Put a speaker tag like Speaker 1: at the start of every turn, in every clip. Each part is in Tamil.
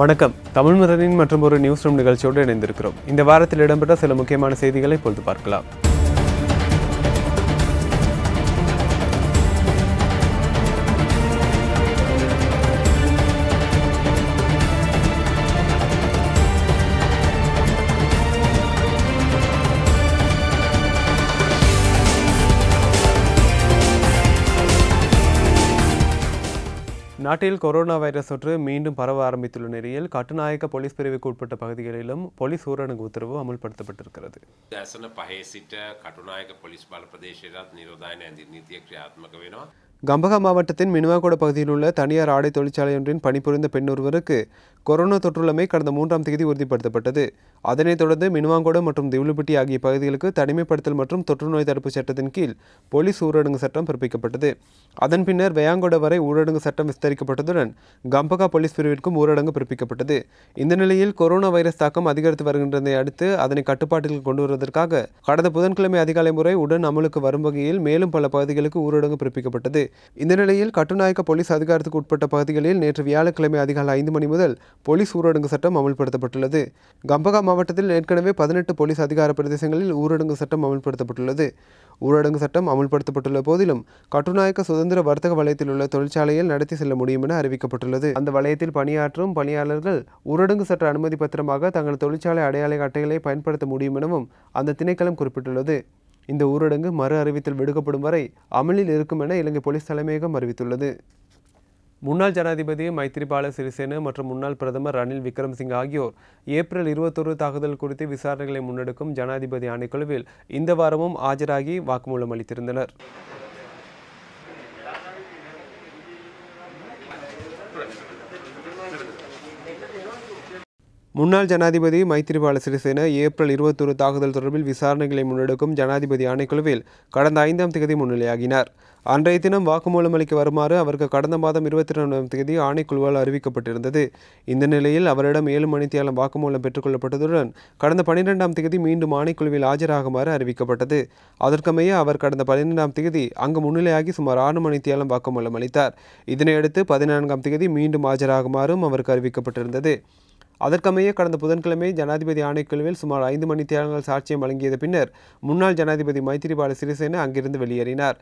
Speaker 1: வணக்கம் தமிழ் மதனின் மற்றும் ஒரு நியூஸ் ரூம் நிகழ்ச்சியோடு இணைந்திருக்கிறோம் இந்த வாரத்தில் இடம்பெற்ற சில முக்கியமான செய்திகளை பொழுது பார்க்கலாம் நாட்டில் கொரோனா வைரஸ் தொற்று மீண்டும் பரவ ஆரம்பித்துள்ள நிலையில் கட்டுநாயக்க போலீஸ் பிரிவுக்கு உட்பட்ட பகுதிகளிலும் போலீஸ் ஊரடங்கு உத்தரவு அமல்படுத்தப்பட்டிருக்கிறது கம்பக கம்பகா மாவட்டத்தின் மினுவாகோட பகுதியில் உள்ள தனியார் ஆடை தொழிற்சாலை ஒன்றின் பணிபுரிந்த பெண் ஒருவருக்கு கொரோனா தொற்றுள்ளமை கடந்த மூன்றாம் தேதி உறுதிப்படுத்தப்பட்டது அதனைத் தொடர்ந்து மினுவாங்கோடு மற்றும் திவுலிபட்டி ஆகிய பகுதிகளுக்கு தனிமைப்படுத்தல் மற்றும் தொற்றுநோய் தடுப்பு சட்டத்தின் கீழ் போலீஸ் ஊரடங்கு சட்டம் பிறப்பிக்கப்பட்டது அதன் பின்னர் வேயாங்கோடு வரை ஊரடங்கு சட்டம் விஸ்தரிக்கப்பட்டதுடன் கம்பகா போலீஸ் பிரிவிற்கும் ஊரடங்கு பிறப்பிக்கப்பட்டது இந்த நிலையில் கொரோனா வைரஸ் தாக்கம் அதிகரித்து வருகின்றதை அடுத்து அதனை கட்டுப்பாட்டில் கொண்டு வருவதற்காக கடந்த புதன்கிழமை அதிகாலை முறை உடன் அமலுக்கு வரும் வகையில் மேலும் பல பகுதிகளுக்கு ஊரடங்கு பிறப்பிக்கப்பட்டது இந்த நிலையில் கட்டுநாயக்க போலீஸ் அதிகாரத்துக்கு உட்பட்ட பகுதிகளில் நேற்று வியாழக்கிழமை அதிகாலை ஐந்து மணி முதல் போலீஸ் ஊரடங்கு சட்டம் அமல்படுத்தப்பட்டுள்ளது கம்பகா மாவட்டத்தில் ஏற்கனவே பதினெட்டு போலீஸ் அதிகார பிரதேசங்களில் ஊரடங்கு சட்டம் அமல்படுத்தப்பட்டுள்ளது ஊரடங்கு சட்டம் அமல்படுத்தப்பட்டுள்ள போதிலும் கட்டுநாயக்க சுதந்திர வர்த்தக வலயத்தில் உள்ள தொழிற்சாலையில் நடத்தி செல்ல முடியும் என அறிவிக்கப்பட்டுள்ளது அந்த வலயத்தில் பணியாற்றும் பணியாளர்கள் ஊரடங்கு சட்ட அனுமதி பத்திரமாக தங்கள் தொழிற்சாலை அடையாள அட்டைகளை பயன்படுத்த முடியும் எனவும் அந்த திணைக்களம் குறிப்பிட்டுள்ளது இந்த ஊரடங்கு மறு அறிவித்தல் விடுக்கப்படும் வரை அமலில் இருக்கும் என இலங்கை போலீஸ் தலைமையகம் அறிவித்துள்ளது முன்னாள் ஜனாதிபதி மைத்ரிபால சிறிசேன மற்றும் முன்னாள் பிரதமர் ரணில் விக்ரம்சிங் ஆகியோர் ஏப்ரல் இருபத்தொரு தாக்குதல் குறித்து விசாரணைகளை முன்னெடுக்கும் ஜனாதிபதி ஆணைக்குழுவில் இந்த வாரமும் ஆஜராகி வாக்குமூலம் அளித்திருந்தனர் முன்னாள் ஜனாதிபதி மைத்திரிபால சிறிசேன ஏப்ரல் இருபத்தொரு தாக்குதல் தொடர்பில் விசாரணைகளை முன்னெடுக்கும் ஜனாதிபதி ஆணைக்குழுவில் கடந்த ஐந்தாம் தேதி முன்னிலையாகினார் அன்றைய தினம் வாக்குமூலம் அளிக்க வருமாறு அவருக்கு கடந்த மாதம் இருபத்தி ரெண்டாம் தேதி ஆணைக்குழுவால் அறிவிக்கப்பட்டிருந்தது இந்த நிலையில் அவரிடம் ஏழு மணித்தியாலம் வாக்குமூலம் பெற்றுக்கொள்ளப்பட்டதுடன் கடந்த பனிரெண்டாம் தேதி மீண்டும் ஆணைக்குழுவில் ஆஜராகுமாறு அறிவிக்கப்பட்டது அதற்கமைய அவர் கடந்த பனிரெண்டாம் தேதி அங்கு முன்னிலையாகி சுமார் ஆறு மணித்தியாலம் வாக்குமூலம் அளித்தார் இதனையடுத்து பதினான்காம் தேதி மீண்டும் ஆஜராகுமாறும் அவருக்கு அறிவிக்கப்பட்டிருந்தது அதற்கமைய கடந்த புதன்கிழமை ஜனாதிபதி ஆணைக்குழுவில் சுமார் ஐந்து மணி தியாகங்கள் சாட்சியம் வழங்கியது பின்னர் முன்னாள் ஜனாதிபதி மைத்திரிபால சிறிசேன அங்கிருந்து வெளியேறினார்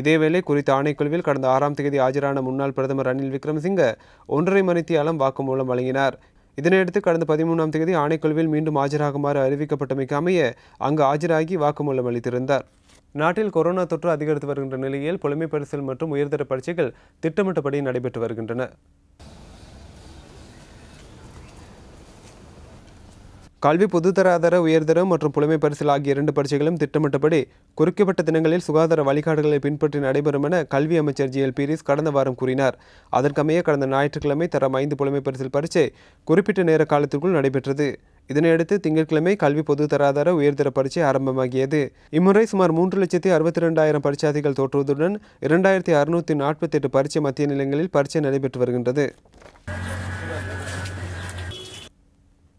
Speaker 1: இதேவேளை குறித்த ஆணைக்குழுவில் கடந்த ஆறாம் தேதி ஆஜரான முன்னாள் பிரதமர் ரணில் விக்ரமசிங்க ஒன்றரை மணித்தியாலம் வாக்குமூலம் வழங்கினார் இதனையடுத்து கடந்த பதிமூணாம் தேதி ஆணைக்குழுவில் மீண்டும் ஆஜராகுமாறு அறிவிக்கப்பட்டமைக்கு அமைய அங்கு ஆஜராகி வாக்குமூலம் அளித்திருந்தார் நாட்டில் கொரோனா தொற்று அதிகரித்து வருகின்ற நிலையில் புலமை பரிசல் மற்றும் உயர்தர பரீட்சைகள் திட்டமிட்டபடி நடைபெற்று வருகின்றன கல்வி பொதுத்தர ஆதார மற்றும் புலமை பரிசல் ஆகிய இரண்டு பரீட்சைகளும் திட்டமிட்டபடி குறிக்கப்பட்ட தினங்களில் சுகாதார வழிகாட்டுகளை பின்பற்றி நடைபெறும் என கல்வி அமைச்சர் ஜி எல் பீரிஸ் கடந்த வாரம் கூறினார் அதற்கமைய கடந்த ஞாயிற்றுக்கிழமை தரம் ஐந்து புலமை பரிசல் பரீட்சை குறிப்பிட்ட நேர காலத்திற்குள் நடைபெற்றது இதனையடுத்து திங்கட்கிழமை கல்வி பொது பொதுத்தராதார உயர்தர பரீட்சை ஆரம்பமாகியது இம்முறை சுமார் மூன்று லட்சத்தி அறுபத்தி ரெண்டாயிரம் பரீட்சார்த்திகள் தோற்றுவதுடன் இரண்டாயிரத்தி அறுநூற்றி நாற்பத்தி எட்டு பரீட்சை மத்திய நிலையங்களில் பரீட்சை நடைபெற்று வருகின்றது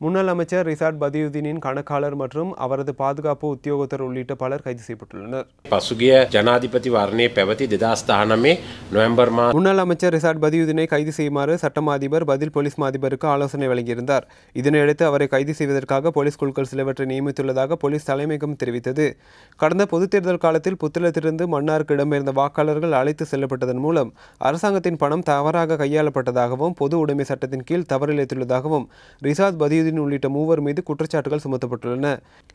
Speaker 1: முன்னாள் அமைச்சர் ரிசாட் பதியுதீனின் கணக்காளர் மற்றும் அவரது பாதுகாப்பு உத்தியோகத்தர் உள்ளிட்ட பலர் கைது
Speaker 2: செய்யப்பட்டுள்ளனர் பசுகிய ஜனாதிபதி வாரணே பெவதி திதாஸ் நவம்பர் மா முன்னாள்
Speaker 1: அமைச்சர் ரிசாட் பதியுதீனை கைது செய்யுமாறு சட்டமா அதிபர் பதில் போலீஸ் அதிபருக்கு ஆலோசனை வழங்கியிருந்தார் இதனையடுத்து அவரை கைது செய்வதற்காக போலீஸ் குழுக்கள் சிலவற்றை நியமித்துள்ளதாக போலீஸ் தலைமையகம் தெரிவித்தது கடந்த பொதுத் தேர்தல் காலத்தில் புத்தளத்திலிருந்து மன்னாருக்கு இடம்பெயர்ந்த வாக்காளர்கள் அழைத்து செல்லப்பட்டதன் மூலம் அரசாங்கத்தின் பணம் தவறாக கையாளப்பட்டதாகவும் பொது உடைமை சட்டத்தின் கீழ் தவறிழைத்துள்ளதாகவும் ரிசாத் பதியுதீன் மொய்னுதீன் உள்ளிட்ட மூவர் மீது குற்றச்சாட்டுகள் சுமத்தப்பட்டுள்ளன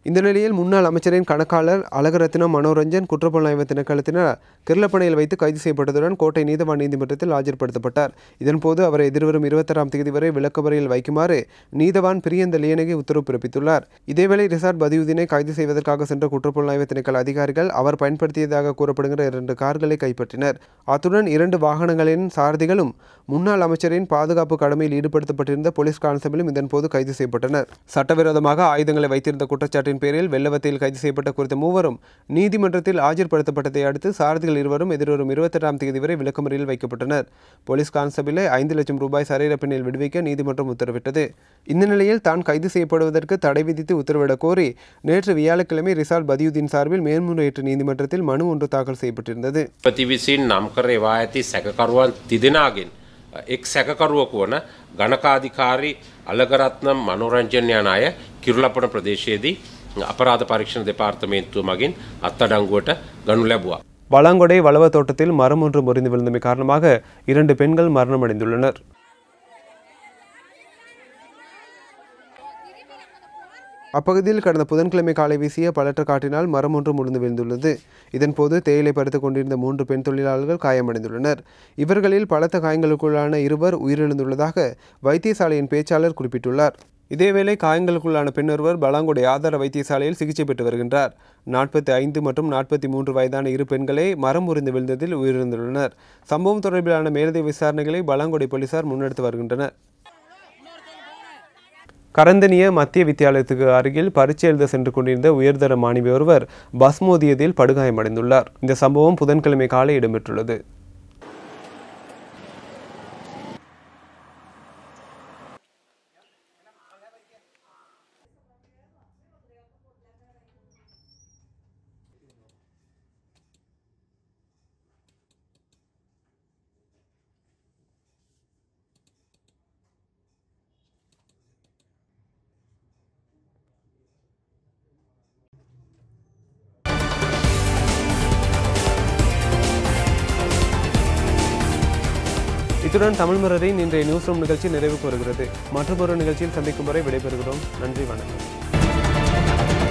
Speaker 1: இந்த நிலையில் முன்னாள் அமைச்சரின் கணக்காளர் அழகரத்னம் மனோரஞ்சன் குற்றப்புலனாய்வு திணைக்களத்தினர் கிருளப்பணையில் வைத்து கைது செய்யப்பட்டதுடன் கோட்டை நீதவான் நீதிமன்றத்தில் ஆஜர்படுத்தப்பட்டார் இதன்போது அவரை எதிர்வரும் இருபத்தாறாம் தேதி வரை விளக்கவரையில் வைக்குமாறு நீதவான் பிரியந்த லியனகி உத்தரவு பிறப்பித்துள்ளார் இதேவேளை ரிசார்ட் பதியுதீனை கைது செய்வதற்காக சென்ற குற்றப்புலனாய்வு திணைக்கள அதிகாரிகள் அவர் பயன்படுத்தியதாக கூறப்படுகிற இரண்டு கார்களை கைப்பற்றினர் அத்துடன் இரண்டு வாகனங்களின் சாரதிகளும் முன்னாள் அமைச்சரின் பாதுகாப்பு கடமையில் ஈடுபடுத்தப்பட்டிருந்த போலீஸ் கான்ஸ்டபிளும் இதன்போது கைது செய்யப்பட்டனர் சட்டவிரோதமாக ஆயுதங்களை வைத்திருந்த குற்றச்சாட்டின் பேரில் வெள்ளவத்தையில் கைது செய்யப்பட்ட குறித்த மூவரும் நீதிமன்றத்தில் ஆஜர்படுத்தப்பட்டதை அடுத்து சாரதிகள் இருவரும் எதிர்வரும் இருபத்தெட்டாம் தேதி வரை விளக்கமறியில் வைக்கப்பட்டனர் போலீஸ் கான்ஸ்டபிளை ஐந்து லட்சம் ரூபாய் சரையிறப்பினில் விடுவிக்க நீதிமன்றம் உத்தரவிட்டது இந்த நிலையில் தான் கைது செய்யப்படுவதற்கு தடை விதித்து உத்தரவிடக் கோரி நேற்று வியாழக்கிழமை ரிசால் பதியுதீன் சார்பில் மேல்முறையீட்டு நீதிமன்றத்தில் மனு ஒன்று தாக்கல் செய்யப்பட்டிருந்தது
Speaker 2: நாம் திதினாகின் එක් සැකකරුවක වන ගණකාධිකාරී අලගරත්නම් මනෝරංජන යන අය කිරුලපන ප්‍රදේශයේදී අපරාධ පරීක්ෂණ දෙපාර්තමේන්තුව මගින් අත්අඩංගුවට ගනු ලැබුවා.
Speaker 1: பலாங்கொடை வளவ தோட்டத்தில் மரம் ஒன்று முறிந்து விழுந்தமை காரணமாக இரண்டு பெண்கள் மரணமடைந்துள்ளனர் அப்பகுதியில் கடந்த புதன்கிழமை காலை வீசிய பலற்ற காட்டினால் மரம் ஒன்று முடிந்து விழுந்துள்ளது இதன்போது தேயிலை பறித்து கொண்டிருந்த மூன்று பெண் தொழிலாளர்கள் காயமடைந்துள்ளனர் இவர்களில் பலத்த காயங்களுக்குள்ளான இருவர் உயிரிழந்துள்ளதாக வைத்தியசாலையின் பேச்சாளர் குறிப்பிட்டுள்ளார் இதேவேளை காயங்களுக்குள்ளான பெண்ணொருவர் பலாங்குடி ஆதார வைத்தியசாலையில் சிகிச்சை பெற்று வருகின்றார் நாற்பத்தி ஐந்து மற்றும் நாற்பத்தி மூன்று வயதான இரு பெண்களை மரம் உறிந்து விழுந்ததில் உயிரிழந்துள்ளனர் சம்பவம் தொடர்பிலான மேலதிக விசாரணைகளை பலாங்குடி போலீசார் முன்னெடுத்து வருகின்றனர் கரந்தனிய மத்திய வித்தியாலயத்துக்கு அருகில் பரீட்சை எழுத சென்று கொண்டிருந்த உயர்தர மாணவி ஒருவர் பஸ் மோதியதில் படுகாயமடைந்துள்ளார் இந்த சம்பவம் புதன்கிழமை காலை இடம்பெற்றுள்ளது இத்துடன் தமிழ் மரரின் இன்றைய நியூஸ் ரூம் நிகழ்ச்சி நிறைவுக்கு வருகிறது மற்றொரு நிகழ்ச்சியில் சந்திக்கும் வரை விடைபெறுகிறோம்
Speaker 2: நன்றி வணக்கம்